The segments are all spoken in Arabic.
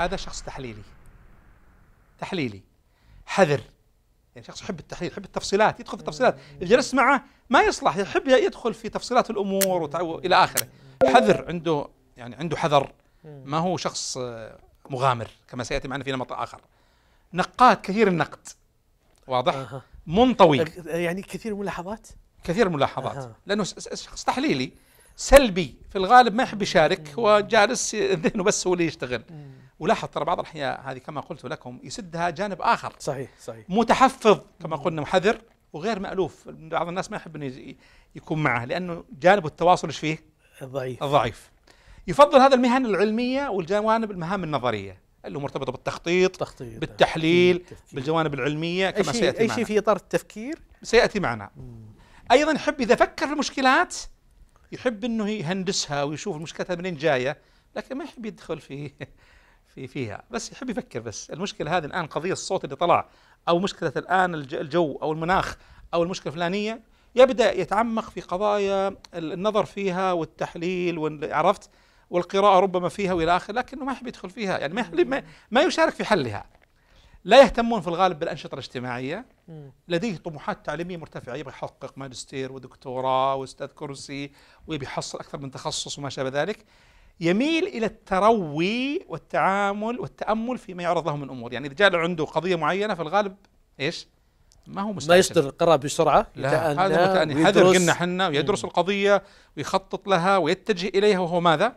هذا شخص تحليلي تحليلي حذر يعني شخص يحب التحليل يحب التفصيلات يدخل في التفصيلات الجلس معه ما يصلح يحب يدخل في تفصيلات الامور الى اخره حذر عنده يعني عنده حذر ما هو شخص مغامر كما سياتي معنا في نمط اخر نقاد كثير النقد واضح منطوي يعني كثير الملاحظات كثير الملاحظات لانه شخص تحليلي سلبي في الغالب ما يحب يشارك هو جالس ذهنه بس هو اللي يشتغل ولاحظ ترى بعض الاحياء هذه كما قلت لكم يسدها جانب اخر صحيح صحيح متحفظ كما قلنا محذر وغير مالوف بعض الناس ما يحب انه يكون معه لانه جانب التواصل ايش فيه؟ الضعيف الضعيف يفضل هذا المهن العلميه والجوانب المهام النظريه اللي مرتبطه بالتخطيط تخطيط بالتحليل تفكير. بالجوانب العلميه كما أي سياتي اي شيء في اطار التفكير سياتي معنا ايضا يحب اذا فكر في المشكلات يحب انه يهندسها ويشوف المشكلات منين جايه لكن ما يحب يدخل في في فيها بس يحب يفكر بس المشكلة هذه الآن قضية الصوت اللي طلع أو مشكلة الآن الجو أو المناخ أو المشكلة الفلانية يبدأ يتعمق في قضايا النظر فيها والتحليل عرفت والقراءة ربما فيها وإلى آخره لكنه ما يحب يدخل فيها يعني ما, ما يشارك في حلها لا يهتمون في الغالب بالأنشطة الاجتماعية لديه طموحات تعليمية مرتفعة يبغى يحقق ماجستير ودكتوراه وأستاذ كرسي ويبي يحصل أكثر من تخصص وما شابه ذلك يميل الى التروي والتعامل والتامل فيما يعرض له من امور يعني اذا جاء عنده قضيه معينه في الغالب ايش ما هو مستعجل ما يصدر القرار بسرعه لا هذا متأني حذر قلنا حنا ويدرس القضيه ويخطط لها ويتجه اليها وهو ماذا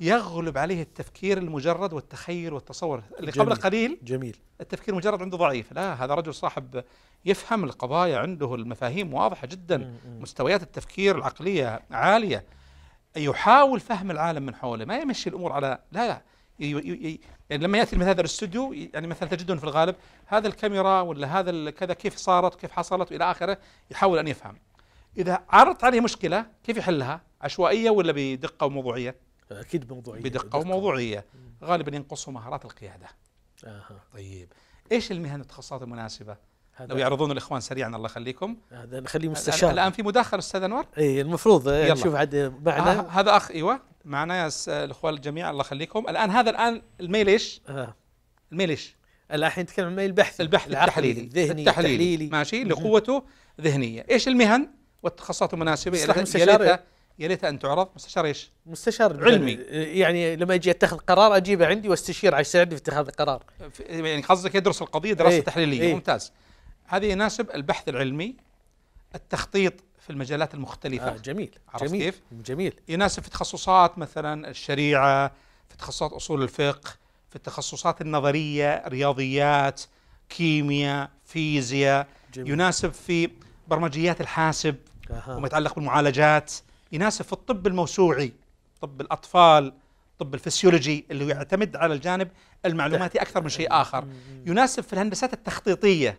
يغلب عليه التفكير المجرد والتخيل والتصور اللي جميل قبل قليل جميل التفكير المجرد عنده ضعيف لا هذا رجل صاحب يفهم القضايا عنده المفاهيم واضحه جدا مستويات التفكير العقليه عاليه يحاول فهم العالم من حوله ما يمشي الامور على لا لا يعني لما ياتي مثل هذا الاستوديو يعني مثلا تجدون في الغالب هذا الكاميرا ولا هذا كذا كيف صارت كيف حصلت والى اخره يحاول ان يفهم اذا عرضت عليه مشكله كيف يحلها عشوائيه ولا بدقه وموضوعيه اكيد بموضوعيه بدقه وموضوعيه غالبا ينقصه مهارات القياده اها طيب ايش المهن التخصصات المناسبه لو يعرضون الاخوان سريعا الله يخليكم هذا نخليه مستشار الان في مداخله استاذ انور اي المفروض نشوف يعني عاد معنا آه هذا اخ ايوه معنا يا الاخوان الجميع الله يخليكم الان هذا الان الميل ايش؟ آه. الميل ايش؟ الحين نتكلم عن الميل البحث البحث التحليلي الذهني التحليلي, التحليلي ماشي لقوته ذهنيه ايش المهن والتخصصات المناسبه يا إيه؟ يا ليت ان تعرض مستشار ايش؟ مستشار علمي يعني, يعني لما اجي اتخذ قرار اجيبه عندي واستشير عشان يساعدني في اتخاذ القرار يعني قصدك يدرس القضيه دراسه ايه تحليليه ايه ممتاز هذا يناسب البحث العلمي التخطيط في المجالات المختلفة آه جميل جميل كيف؟ جميل يناسب في تخصصات مثلا الشريعة في تخصصات أصول الفقه في التخصصات النظرية رياضيات كيمياء فيزياء جميل. يناسب في برمجيات الحاسب آه. وما يتعلق بالمعالجات يناسب في الطب الموسوعي طب الأطفال طب الفسيولوجي اللي يعتمد على الجانب المعلوماتي أكثر من شيء أه. آخر يناسب في الهندسات التخطيطية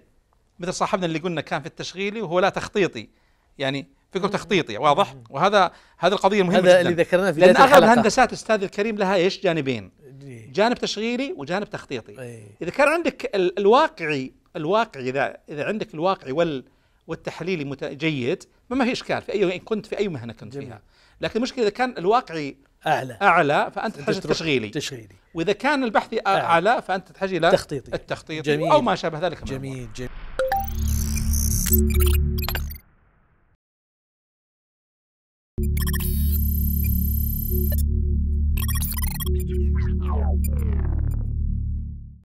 مثل صاحبنا اللي قلنا كان في التشغيلي وهو لا تخطيطي يعني فكره تخطيطي واضح وهذا هذه القضيه المهمه هذا جداً. اللي ذكرناه في لان اغلب هندسات استاذ الكريم لها ايش جانبين جانب تشغيلي وجانب تخطيطي أي. اذا كان عندك الواقعي الواقعي اذا اذا عندك الواقعي وال والتحليلي جيد ما في اشكال في اي كنت في اي مهنه كنت جميل. فيها لكن المشكله اذا كان الواقعي اعلى اعلى فانت تحتاج التشغيلي تشغيلي واذا كان البحثي اعلى, أعلى فانت تحتاج الى التخطيطي التخطيطي جميل. او ما شابه ذلك جميل جميل Thank you.